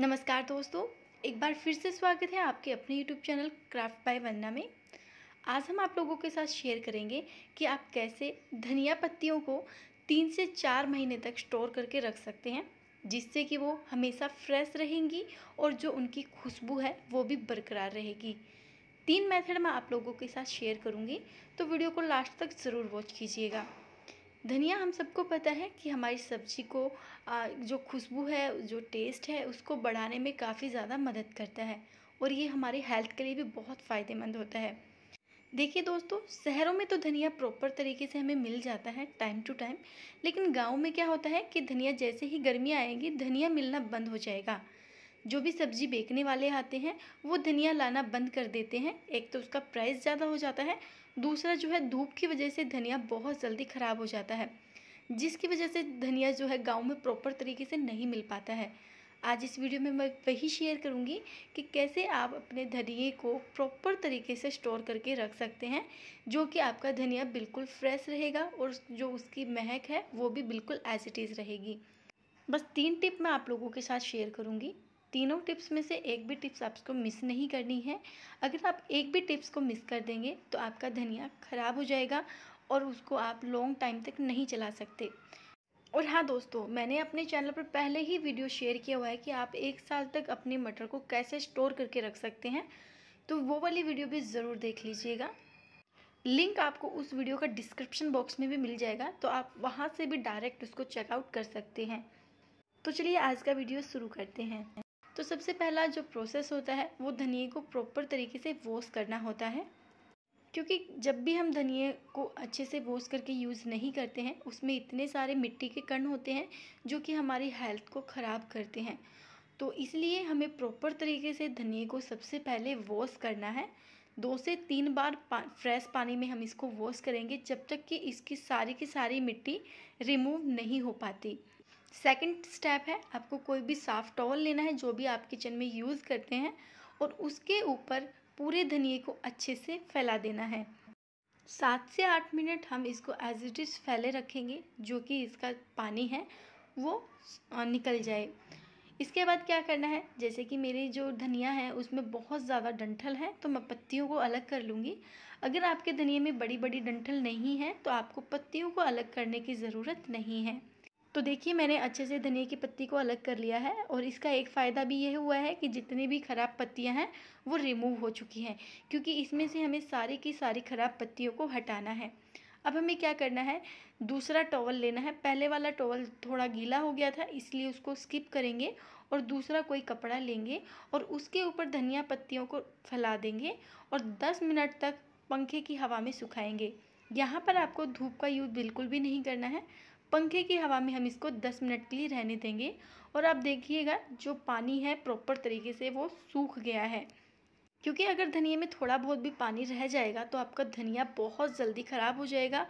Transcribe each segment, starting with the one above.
नमस्कार दोस्तों एक बार फिर से स्वागत है आपके अपने यूट्यूब चैनल क्राफ्ट बाय वन्ना में आज हम आप लोगों के साथ शेयर करेंगे कि आप कैसे धनिया पत्तियों को तीन से चार महीने तक स्टोर करके रख सकते हैं जिससे कि वो हमेशा फ्रेश रहेंगी और जो उनकी खुशबू है वो भी बरकरार रहेगी तीन मेथड मैं आप लोगों के साथ शेयर करूँगी तो वीडियो को लास्ट तक ज़रूर वॉच कीजिएगा धनिया हम सबको पता है कि हमारी सब्जी को जो खुशबू है जो टेस्ट है उसको बढ़ाने में काफ़ी ज़्यादा मदद करता है और ये हमारे हेल्थ के लिए भी बहुत फ़ायदेमंद होता है देखिए दोस्तों शहरों में तो धनिया प्रॉपर तरीके से हमें मिल जाता है टाइम टू टाइम लेकिन गांव में क्या होता है कि धनिया जैसे ही गर्मियाँ आएगी धनिया मिलना बंद हो जाएगा जो भी सब्ज़ी बेचने वाले आते हैं वो धनिया लाना बंद कर देते हैं एक तो उसका प्राइस ज़्यादा हो जाता है दूसरा जो है धूप की वजह से धनिया बहुत जल्दी ख़राब हो जाता है जिसकी वजह से धनिया जो है गाँव में प्रॉपर तरीके से नहीं मिल पाता है आज इस वीडियो में मैं वही शेयर करूंगी कि कैसे आप अपने धनिए को प्रॉपर तरीके से स्टोर करके रख सकते हैं जो कि आपका धनिया बिल्कुल फ्रेश रहेगा और जो उसकी महक है वो भी बिल्कुल एज इट इज़ रहेगी बस तीन टिप मैं आप लोगों के साथ शेयर करूंगी तीनों टिप्स में से एक भी टिप्स आपको मिस नहीं करनी है अगर आप एक भी टिप्स को मिस कर देंगे तो आपका धनिया ख़राब हो जाएगा और उसको आप लॉन्ग टाइम तक नहीं चला सकते और हाँ दोस्तों मैंने अपने चैनल पर पहले ही वीडियो शेयर किया हुआ है कि आप एक साल तक अपने मटर को कैसे स्टोर करके रख सकते हैं तो वो वाली वीडियो भी ज़रूर देख लीजिएगा लिंक आपको उस वीडियो का डिस्क्रिप्शन बॉक्स में भी मिल जाएगा तो आप वहाँ से भी डायरेक्ट उसको चेकआउट कर सकते हैं तो चलिए आज का वीडियो शुरू करते हैं तो सबसे पहला जो प्रोसेस होता है वो धनिए को प्रॉपर तरीके से वॉश करना होता है क्योंकि जब भी हम धनिए को अच्छे से वॉश करके यूज़ नहीं करते हैं उसमें इतने सारे मिट्टी के कण होते हैं जो कि हमारी हेल्थ को ख़राब करते हैं तो इसलिए हमें प्रॉपर तरीके से धनिए को सबसे पहले वॉश करना है दो से तीन बार पा, फ्रेश पानी में हम इसको वॉश करेंगे जब तक कि इसकी सारी की सारी मिट्टी रिमूव नहीं हो पाती सेकंड स्टेप है आपको कोई भी साफ़ टॉवल लेना है जो भी आप किचन में यूज़ करते हैं और उसके ऊपर पूरे धनिए को अच्छे से फैला देना है सात से आठ मिनट हम इसको एज इट इज़ फैले रखेंगे जो कि इसका पानी है वो निकल जाए इसके बाद क्या करना है जैसे कि मेरे जो धनिया है उसमें बहुत ज़्यादा डंठल है तो मैं पत्तियों को अलग कर लूँगी अगर आपके धनिया में बड़ी बड़ी डंठल नहीं है तो आपको पत्तियों को अलग करने की ज़रूरत नहीं है तो देखिए मैंने अच्छे से धनिया की पत्ती को अलग कर लिया है और इसका एक फ़ायदा भी यह हुआ है कि जितनी भी ख़राब पत्तियां हैं वो रिमूव हो चुकी हैं क्योंकि इसमें से हमें सारी की सारी ख़राब पत्तियों को हटाना है अब हमें क्या करना है दूसरा टॉवल लेना है पहले वाला टॉवल थोड़ा गीला हो गया था इसलिए उसको स्किप करेंगे और दूसरा कोई कपड़ा लेंगे और उसके ऊपर धनिया पत्तियों को फैला देंगे और दस मिनट तक पंखे की हवा में सुखाएंगे यहाँ पर आपको धूप का यूज़ बिल्कुल भी नहीं करना है पंखे की हवा में हम इसको दस मिनट के लिए रहने देंगे और आप देखिएगा जो पानी है प्रॉपर तरीके से वो सूख गया है क्योंकि अगर धनिया में थोड़ा बहुत भी पानी रह जाएगा तो आपका धनिया बहुत जल्दी ख़राब हो जाएगा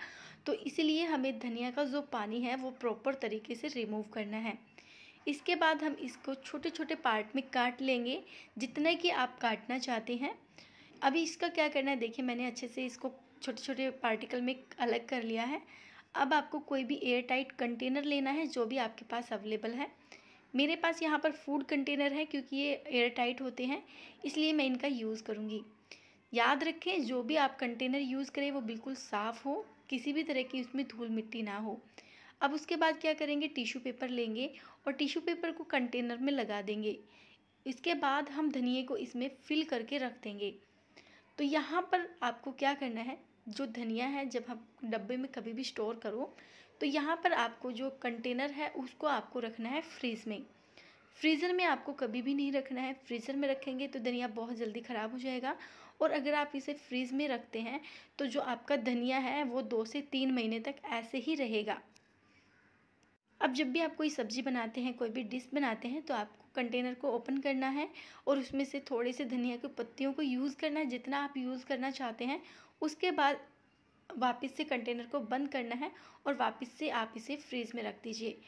तो इसीलिए हमें धनिया का जो पानी है वो प्रॉपर तरीके से रिमूव करना है इसके बाद हम इसको छोटे छोटे पार्ट में काट लेंगे जितना कि आप काटना चाहते हैं अभी इसका क्या करना है देखिए मैंने अच्छे से इसको छोटे छोटे पार्टिकल में अलग कर लिया है अब आपको कोई भी एयर टाइट कंटेनर लेना है जो भी आपके पास अवेलेबल है मेरे पास यहाँ पर फूड कंटेनर है क्योंकि ये एयर टाइट होते हैं इसलिए मैं इनका यूज़ करूँगी याद रखें जो भी आप कंटेनर यूज़ करें वो बिल्कुल साफ़ हो किसी भी तरह की उसमें धूल मिट्टी ना हो अब उसके बाद क्या करेंगे टिश्यू पेपर लेंगे और टिश्यू पेपर को कंटेनर में लगा देंगे इसके बाद हम धनिए को इसमें फिल करके रख देंगे तो यहाँ पर आपको क्या करना है जो धनिया है जब हम डब्बे में कभी भी स्टोर करो तो यहाँ पर आपको जो कंटेनर है उसको आपको रखना है फ्रीज़ में फ्रीज़र में आपको कभी भी नहीं रखना है फ्रीज़र में रखेंगे तो धनिया बहुत जल्दी ख़राब हो जाएगा और अगर आप इसे फ्रीज़ में रखते हैं तो जो आपका धनिया है वो दो से तीन महीने तक ऐसे ही रहेगा अब जब भी आप कोई सब्ज़ी बनाते हैं कोई भी डिश बनाते हैं तो आपको कंटेनर को ओपन करना है और उसमें से थोड़े से धनिया की पत्तियों को यूज़ करना है जितना आप यूज़ करना चाहते हैं उसके बाद वापस से कंटेनर को बंद करना है और वापस से आप इसे फ्रीज़ में रख दीजिए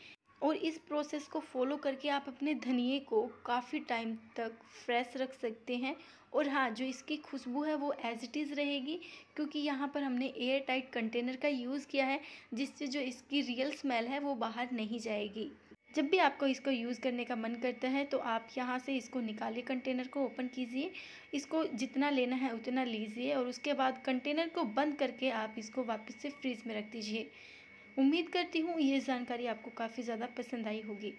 और इस प्रोसेस को फॉलो करके आप अपने धनिए को काफ़ी टाइम तक फ्रेश रख सकते हैं और हाँ जो इसकी खुशबू है वो एज इट इज़ रहेगी क्योंकि यहाँ पर हमने एयर टाइट कंटेनर का यूज़ किया है जिससे जो इसकी रियल स्मेल है वो बाहर नहीं जाएगी जब भी आपको इसको यूज़ करने का मन करता है तो आप यहाँ से इसको निकालिए कंटेनर को ओपन कीजिए इसको जितना लेना है उतना लीजिए और उसके बाद कंटेनर को बंद करके आप इसको वापस से फ्रीज़ में रख दीजिए उम्मीद करती हूँ ये जानकारी आपको काफ़ी ज़्यादा पसंद आई होगी